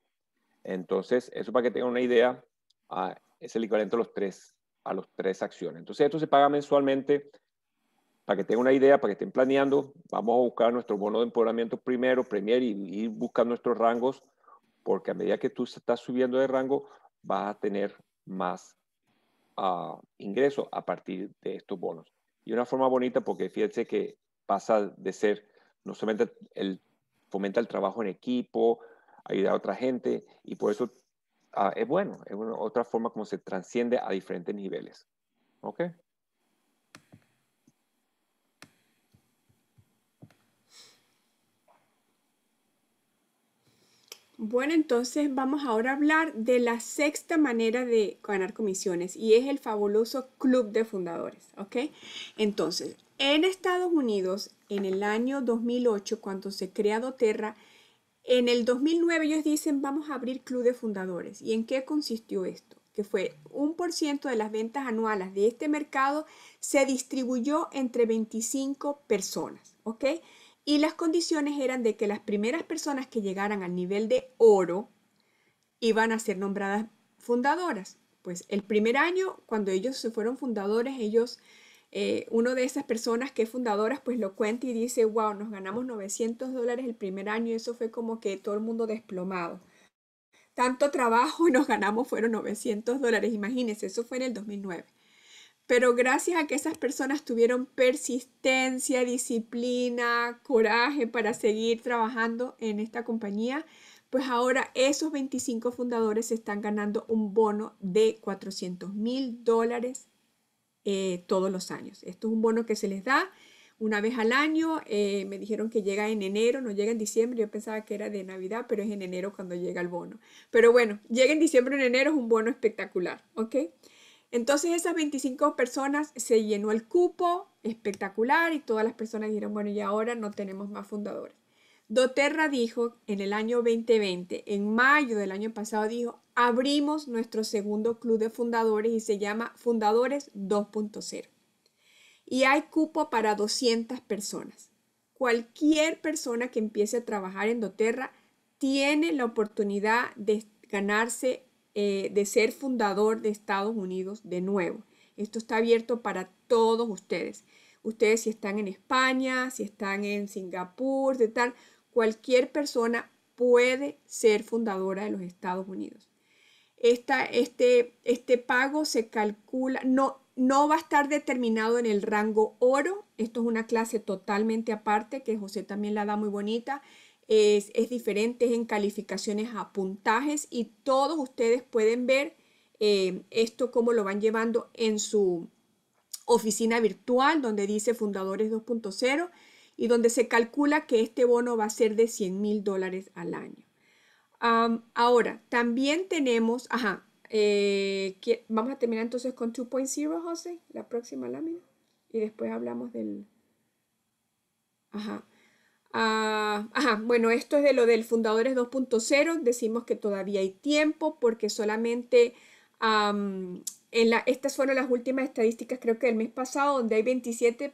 Entonces, eso para que tengan una idea, ah, es el equivalente a los tres, a los tres acciones. Entonces, esto se paga mensualmente. Para que tengan una idea, para que estén planeando, vamos a buscar nuestro bono de empoderamiento primero, Premier, y ir buscando nuestros rangos porque a medida que tú estás subiendo de rango, vas a tener más ah, ingresos a partir de estos bonos. Y una forma bonita, porque fíjense que pasa de ser no solamente el, fomenta el trabajo en equipo, ayuda a otra gente, y por eso ah, es bueno, es otra forma como se transciende a diferentes niveles. ¿Ok? Bueno, entonces vamos ahora a hablar de la sexta manera de ganar comisiones y es el fabuloso club de fundadores, ¿ok? Entonces, en Estados Unidos, en el año 2008, cuando se crea Doterra, en el 2009 ellos dicen vamos a abrir club de fundadores. ¿Y en qué consistió esto? Que fue un por ciento de las ventas anuales de este mercado se distribuyó entre 25 personas, ¿ok? y las condiciones eran de que las primeras personas que llegaran al nivel de oro iban a ser nombradas fundadoras. Pues el primer año, cuando ellos se fueron fundadores, ellos, eh, uno de esas personas que es fundadoras, pues lo cuenta y dice, wow, nos ganamos 900 dólares el primer año, eso fue como que todo el mundo desplomado. Tanto trabajo y nos ganamos fueron 900 dólares, imagínense, eso fue en el 2009 pero gracias a que esas personas tuvieron persistencia, disciplina, coraje para seguir trabajando en esta compañía, pues ahora esos 25 fundadores están ganando un bono de 400 mil dólares eh, todos los años. Esto es un bono que se les da una vez al año. Eh, me dijeron que llega en enero, no llega en diciembre. Yo pensaba que era de Navidad, pero es en enero cuando llega el bono. Pero bueno, llega en diciembre, en enero es un bono espectacular, ¿ok? Entonces esas 25 personas se llenó el cupo, espectacular, y todas las personas dijeron, bueno, y ahora no tenemos más fundadores. Doterra dijo en el año 2020, en mayo del año pasado, dijo, abrimos nuestro segundo club de fundadores y se llama Fundadores 2.0. Y hay cupo para 200 personas. Cualquier persona que empiece a trabajar en Doterra tiene la oportunidad de ganarse eh, de ser fundador de Estados Unidos de nuevo. Esto está abierto para todos ustedes. Ustedes si están en España, si están en Singapur, de tal, cualquier persona puede ser fundadora de los Estados Unidos. este, este pago se calcula, no, no va a estar determinado en el rango oro. Esto es una clase totalmente aparte que José también la da muy bonita es, diferente en calificaciones a puntajes y todos ustedes pueden ver eh, esto como lo van llevando en su oficina virtual donde dice Fundadores 2.0 y donde se calcula que este bono va a ser de 100 mil dólares al año. ahora, también tenemos, ajá, eh, vamos a terminar entonces con 2.0, José, la próxima lámina, y después hablamos del... Ajá. Ah, bueno, esto es de lo del Fundadores 2.0. Decimos que todavía hay tiempo porque solamente en estas fueron las últimas estadísticas, creo que del mes pasado, donde hay 27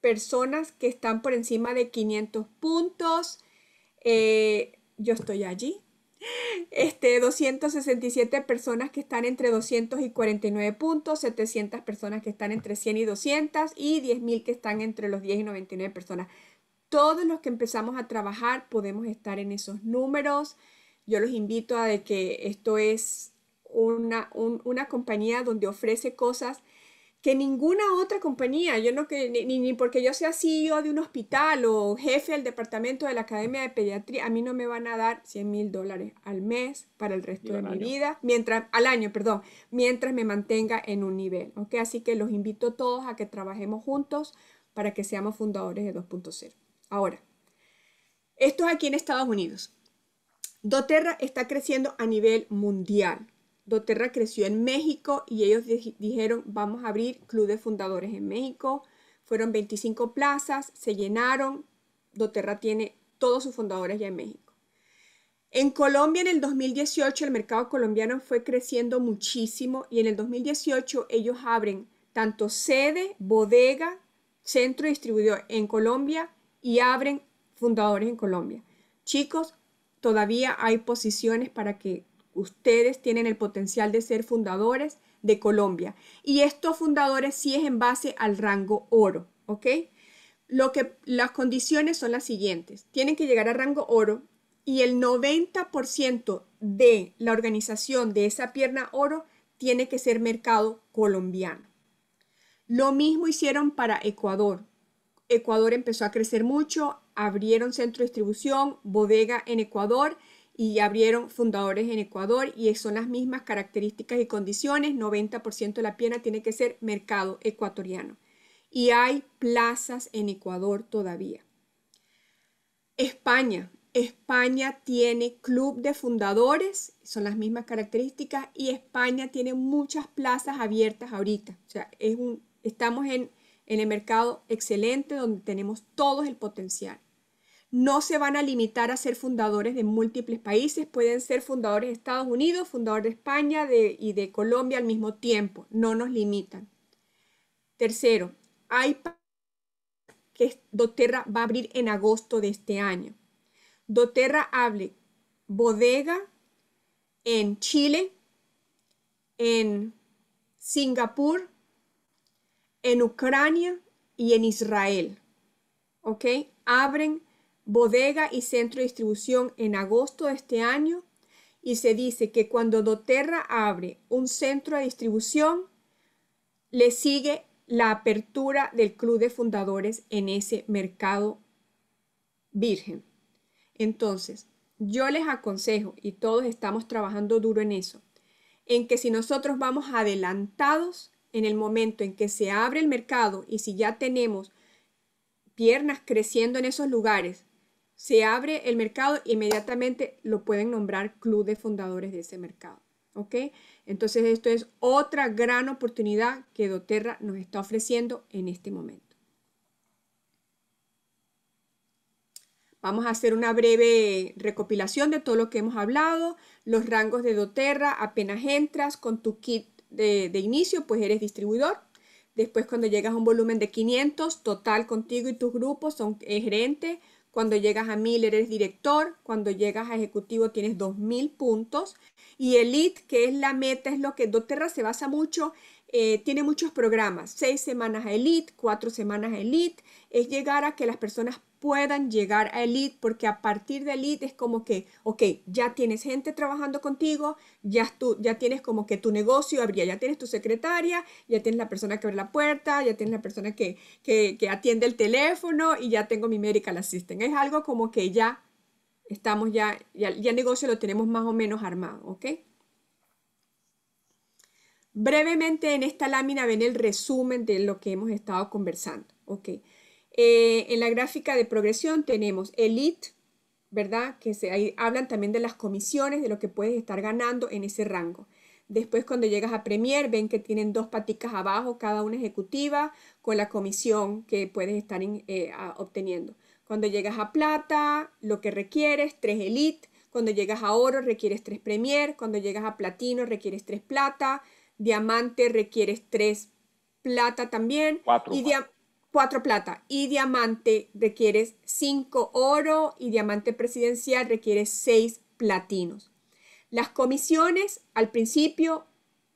personas que están por encima de 500 puntos. Eh, yo estoy allí. Este, 267 personas que están entre 200 y 49 puntos, 700 personas que están entre 100 y 200 y 10.000 que están entre los 10 y 99 personas. Todos los que empezamos a trabajar podemos estar en esos números. Yo los invito a que esto es una, una compañía donde ofrece cosas que ninguna otra compañía, yo no que, ni, porque yo sea CEO de un hospital o jefe del departamento de la Academia de Pediatría, a mí no me van a dar 100 mil dólares al mes para el resto de mi vida, mientras, al año, perdón, mientras me mantenga en un nivel, Okay, Así que los invito todos a que trabajemos juntos para que seamos fundadores de 2.0. Ahora, esto es aquí en Estados Unidos. doTERRA está creciendo a nivel mundial. doTERRA creció en México y ellos dijeron, vamos a abrir club de fundadores en México. Fueron 25 plazas, se llenaron. doTERRA tiene todos sus fundadores ya en México. En Colombia en el 2018 el mercado colombiano fue creciendo muchísimo y en el 2018 ellos abren tanto sede, bodega, centro distribuidor en Colombia, y abren fundadores en Colombia. Chicos, todavía hay posiciones para que ustedes tienen el potencial de ser fundadores de Colombia. Y estos fundadores sí es en base al rango oro, ¿ok? Lo que, las condiciones son las siguientes. Tienen que llegar a rango oro y el 90% de la organización de esa pierna oro tiene que ser mercado colombiano. Lo mismo hicieron para Ecuador. Ecuador empezó a crecer mucho, abrieron centro de distribución, bodega en Ecuador y abrieron fundadores en Ecuador y son las mismas características y condiciones. 90% de la pierna tiene que ser mercado ecuatoriano. Y hay plazas en Ecuador todavía. España. España tiene club de fundadores, son las mismas características, y España tiene muchas plazas abiertas ahorita. O sea, es un, estamos en en el mercado excelente donde tenemos todo el potencial. No se van a limitar a ser fundadores de múltiples países, pueden ser fundadores de Estados Unidos, fundadores de España y de Colombia al mismo tiempo, no nos limitan. Tercero, hay que doTERRA va a abrir en agosto de este año. doTERRA hable bodega en Chile, en Singapur, en Ucrania y en Israel. ¿Ok? Abren bodega y centro de distribución en agosto de este año y se dice que cuando Doterra abre un centro de distribución, le sigue la apertura del club de fundadores en ese mercado virgen. Entonces, yo les aconsejo, y todos estamos trabajando duro en eso, en que si nosotros vamos adelantados, en el momento en que se abre el mercado y si ya tenemos piernas creciendo en esos lugares, se abre el mercado, inmediatamente lo pueden nombrar club de fundadores de ese mercado. ¿Ok? Entonces esto es otra gran oportunidad que doTERRA nos está ofreciendo en este momento. Vamos a hacer una breve recopilación de todo lo que hemos hablado. Los rangos de doTERRA, apenas entras con tu kit de, inicio, pues eres distribuidor. Después cuando llegas a un volumen de 500, total contigo y tus grupos son gerente. Cuando llegas a 1000 eres director. Cuando llegas a ejecutivo tienes 2000 puntos. Y Elite, que es la meta, es lo que doTERRA se basa mucho. Eh, tiene muchos programas, seis semanas Elite, cuatro semanas Elite, es llegar a que las personas puedan llegar a Elite, porque a partir de Elite es como que, ok, ya tienes gente trabajando contigo, ya, tú, ya tienes como que tu negocio habría, ya tienes tu secretaria, ya tienes la persona que abre la puerta, ya tienes la persona que, que, atiende el teléfono y ya tengo mi la assistant. Es algo como que ya estamos, ya, ya, ya el negocio lo tenemos más o menos armado, ¿ok? Brevemente en esta lámina ven el resumen de lo que hemos estado conversando, ¿ok? Eh, en la gráfica de progresión tenemos elite, ¿verdad? Que se, ahí hablan también de las comisiones, de lo que puedes estar ganando en ese rango. Después cuando llegas a Premier ven que tienen dos paticas abajo, cada una ejecutiva, con la comisión que puedes estar eh, obteniendo. Cuando llegas a Plata, lo que requieres, tres Elite. Cuando llegas a Oro, requieres tres Premier. Cuando llegas a Platino, requieres tres Plata. Diamante, requieres tres Plata también. Cuatro. 4 plata y diamante requieres 5 oro y diamante presidencial requiere 6 platinos. Las comisiones al principio,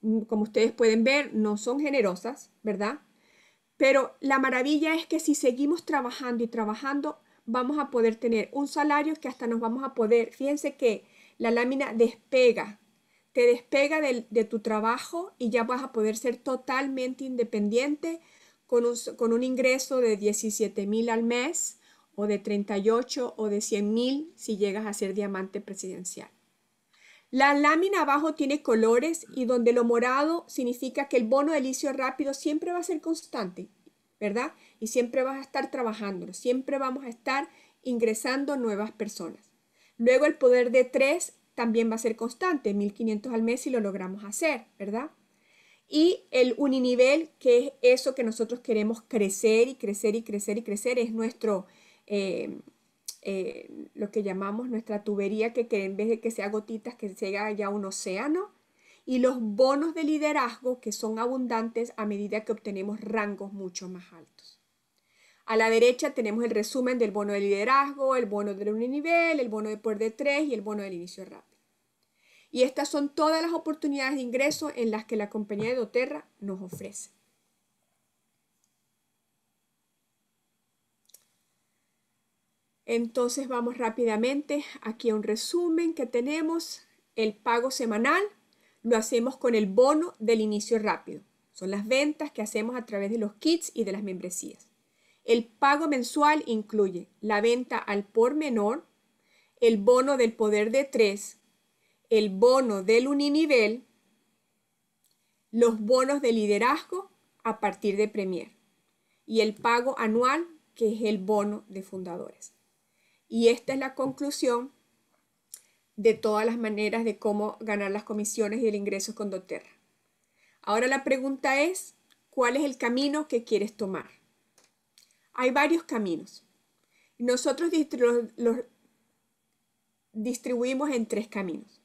mm, como ustedes pueden ver, no son generosas, ¿verdad? Pero la maravilla es que si seguimos trabajando y trabajando, vamos a poder tener un salario que hasta nos vamos a poder, fíjense que la lámina despega, te despega de tu trabajo y ya vas a poder ser totalmente independiente, con un, ingreso de 17 mil al mes o de 38 o de 100 mil si llegas a ser diamante presidencial. La lámina abajo tiene colores y donde lo morado significa que el bono de licio rápido siempre va a ser constante, ¿verdad? Y siempre vas a estar trabajando, siempre vamos a estar ingresando nuevas personas. Luego el poder de 3 también va a ser constante, 1500 al mes si lo logramos hacer, ¿verdad? Y el uninivel, que es eso que nosotros queremos crecer y crecer y crecer y crecer, es nuestro, eh, eh, lo que llamamos nuestra tubería, que, que en vez de que sea gotitas, que sea ya un océano. Y los bonos de liderazgo, que son abundantes a medida que obtenemos rangos mucho más altos. A la derecha tenemos el resumen del bono de liderazgo, el bono del uninivel, el bono de poder de tres y el bono del inicio rápido. Y estas son todas las oportunidades de ingreso en las que la compañía de doTERRA nos ofrece. Entonces vamos rápidamente aquí a un resumen que tenemos. El pago semanal lo hacemos con el bono del inicio rápido. Son las ventas que hacemos a través de los kits y de las membresías. El pago mensual incluye la venta al por menor, el bono del poder de tres el bono del uninivel, los bonos de liderazgo a partir de Premier y el pago anual que es el bono de fundadores. Y esta es la conclusión de todas las maneras de cómo ganar las comisiones y el ingreso con doTERRA. Ahora la pregunta es, ¿cuál es el camino que quieres tomar? Hay varios caminos. Nosotros los distribuimos en tres caminos.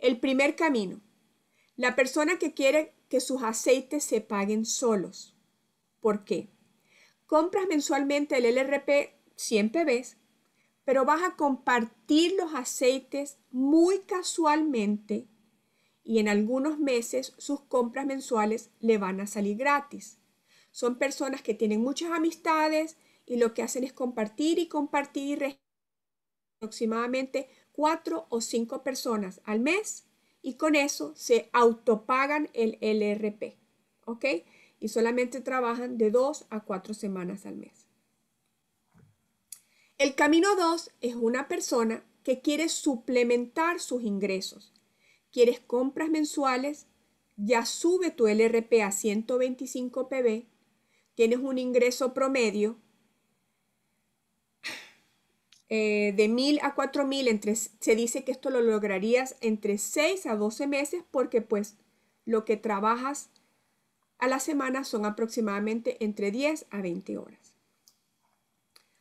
El primer camino, la persona que quiere que sus aceites se paguen solos. ¿Por qué? Compras mensualmente el LRP siempre ves, pero vas a compartir los aceites muy casualmente y en algunos meses sus compras mensuales le van a salir gratis. Son personas que tienen muchas amistades y lo que hacen es compartir y compartir y aproximadamente cuatro o cinco personas al mes y con eso se autopagan el LRP, ¿ok? Y solamente trabajan de dos a cuatro semanas al mes. El camino dos es una persona que quiere suplementar sus ingresos. Quieres compras mensuales, ya sube tu LRP a 125 PB, tienes un ingreso promedio, eh, de 1000 a 4000, entre, se dice que esto lo lograrías entre 6 a 12 meses porque pues lo que trabajas a la semana son aproximadamente entre 10 a 20 horas.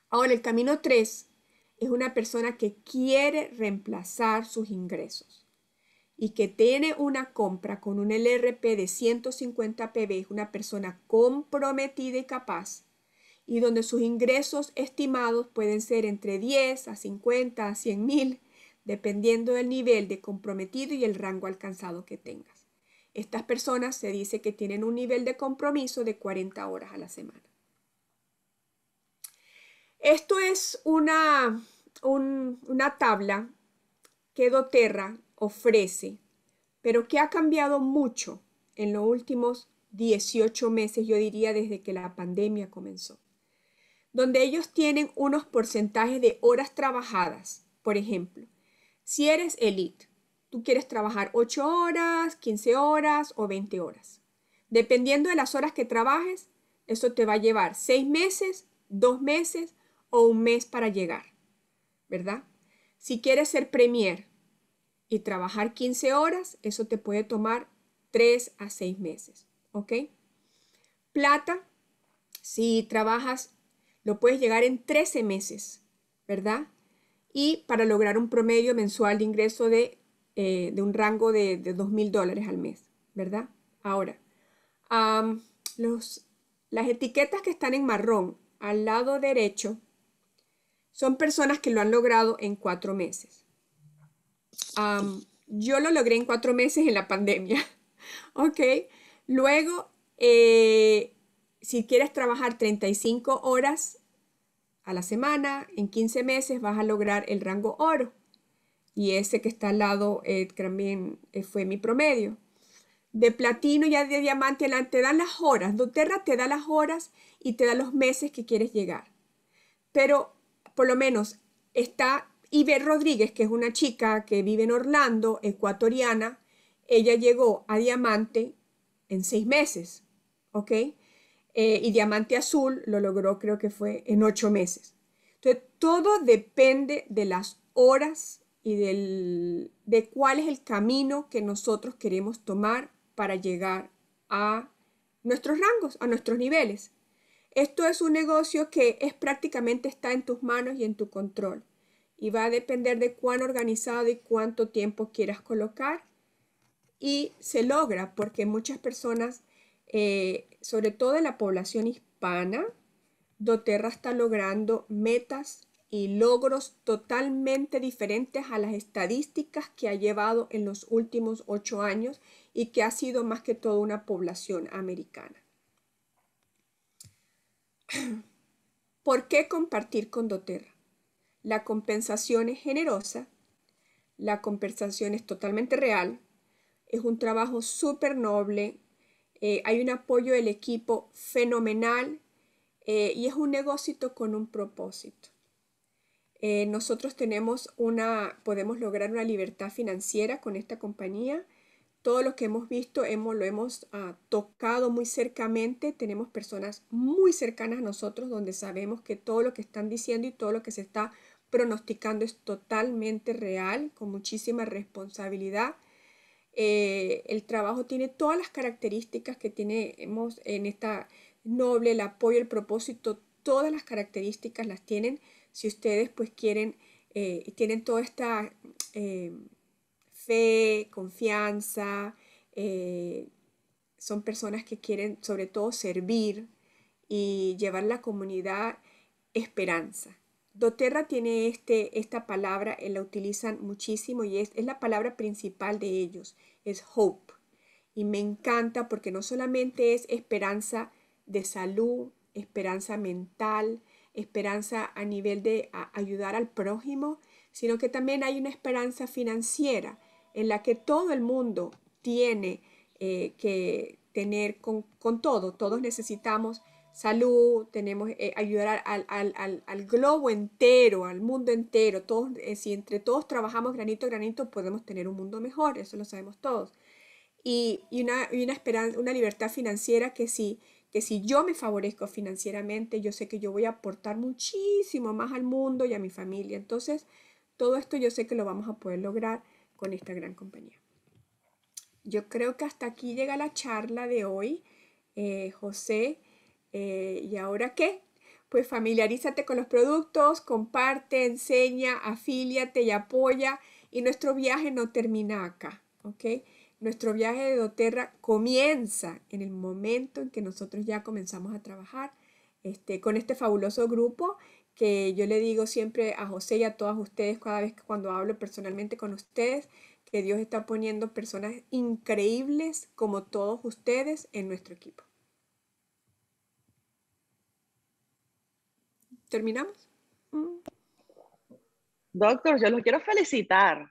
Ahora, el camino 3 es una persona que quiere reemplazar sus ingresos y que tiene una compra con un LRP de 150 PB, es una persona comprometida y capaz y donde sus ingresos estimados pueden ser entre 10 a 50 a 100 mil, dependiendo del nivel de comprometido y el rango alcanzado que tengas. Estas personas se dice que tienen un nivel de compromiso de 40 horas a la semana. Esto es una, una tabla que doTERRA ofrece, pero que ha cambiado mucho en los últimos 18 meses, yo diría, desde que la pandemia comenzó donde ellos tienen unos porcentajes de horas trabajadas. Por ejemplo, si eres elite, tú quieres trabajar 8 horas, 15 horas o 20 horas. Dependiendo de las horas que trabajes, eso te va a llevar 6 meses, 2 meses o un mes para llegar, ¿verdad? Si quieres ser premier y trabajar 15 horas, eso te puede tomar 3 a 6 meses, ¿ok? Plata, si trabajas lo puedes llegar en 13 meses, ¿verdad? Y para lograr un promedio mensual de ingreso de, eh, un rango de, de 2.000 dólares al mes, ¿verdad? Ahora, los, las etiquetas que están en marrón al lado derecho son personas que lo han logrado en cuatro meses. yo lo logré en cuatro meses en la pandemia, ¿ok? Luego, eh, si quieres trabajar 35 horas a la semana, en 15 meses vas a lograr el rango oro. Y ese que está al lado eh, también eh, fue mi promedio. De platino ya de diamante te dan las horas. doTERRA te da las horas y te da los meses que quieres llegar. Pero por lo menos está Iber Rodríguez, que es una chica que vive en Orlando, ecuatoriana. Ella llegó a diamante en seis meses. ¿Ok? Eh, y Diamante Azul lo logró creo que fue en ocho meses. Entonces, todo depende de las horas y de cuál es el camino que nosotros queremos tomar para llegar a nuestros rangos, a nuestros niveles. Esto es un negocio que es prácticamente está en tus manos y en tu control. Y va a depender de cuán organizado y cuánto tiempo quieras colocar. Y se logra porque muchas personas eh, sobre todo de la población hispana, Doterra está logrando metas y logros totalmente diferentes a las estadísticas que ha llevado en los últimos ocho años y que ha sido más que todo una población americana. ¿Por qué compartir con doTERRA? La compensación es generosa, la compensación es totalmente real, es un trabajo súper noble, eh, hay un apoyo del equipo fenomenal eh, y es un negocio con un propósito. Eh, nosotros tenemos podemos lograr una libertad financiera con esta compañía. Todo lo que hemos visto hemos, lo hemos ah, tocado muy cercamente. Tenemos personas muy cercanas a nosotros donde sabemos que todo lo que están diciendo y todo lo que se está pronosticando es totalmente real, con muchísima responsabilidad eh, el trabajo tiene todas las características que tenemos en esta noble, el apoyo, el propósito, todas las características las tienen. Si ustedes pues quieren, y eh, tienen toda esta eh, fe, confianza, son personas que quieren sobre todo servir y llevar la comunidad esperanza doTERRA tiene este, esta palabra, eh, la utilizan muchísimo y es, la palabra principal de ellos, es hope. Y me encanta porque no solamente es esperanza de salud, esperanza mental, esperanza a nivel de ayudar al prójimo, sino que también hay una esperanza financiera en la que todo el mundo tiene eh, que tener con, con todo, todos necesitamos salud, tenemos que eh, ayudar al, globo entero, al mundo entero. Todos, eh, si entre todos trabajamos granito a granito, podemos tener un mundo mejor, eso lo sabemos todos. Y, una, esperanza, una libertad financiera que si, que si yo me favorezco financieramente, yo sé que yo voy a aportar muchísimo más al mundo y a mi familia. Entonces, todo esto yo sé que lo vamos a poder lograr con esta gran compañía. Yo creo que hasta aquí llega la charla de hoy. Eh, José, eh, ¿Y ahora qué? Pues familiarízate con los productos, comparte, enseña, afíliate y apoya. Y nuestro viaje no termina acá, ¿ok? Nuestro viaje de doTERRA comienza en el momento en que nosotros ya comenzamos a trabajar este, con este fabuloso grupo que yo le digo siempre a José y a todas ustedes cada vez que cuando hablo personalmente con ustedes, que Dios está poniendo personas increíbles como todos ustedes en nuestro equipo. ¿Terminamos? Mm. Doctor, yo los quiero felicitar.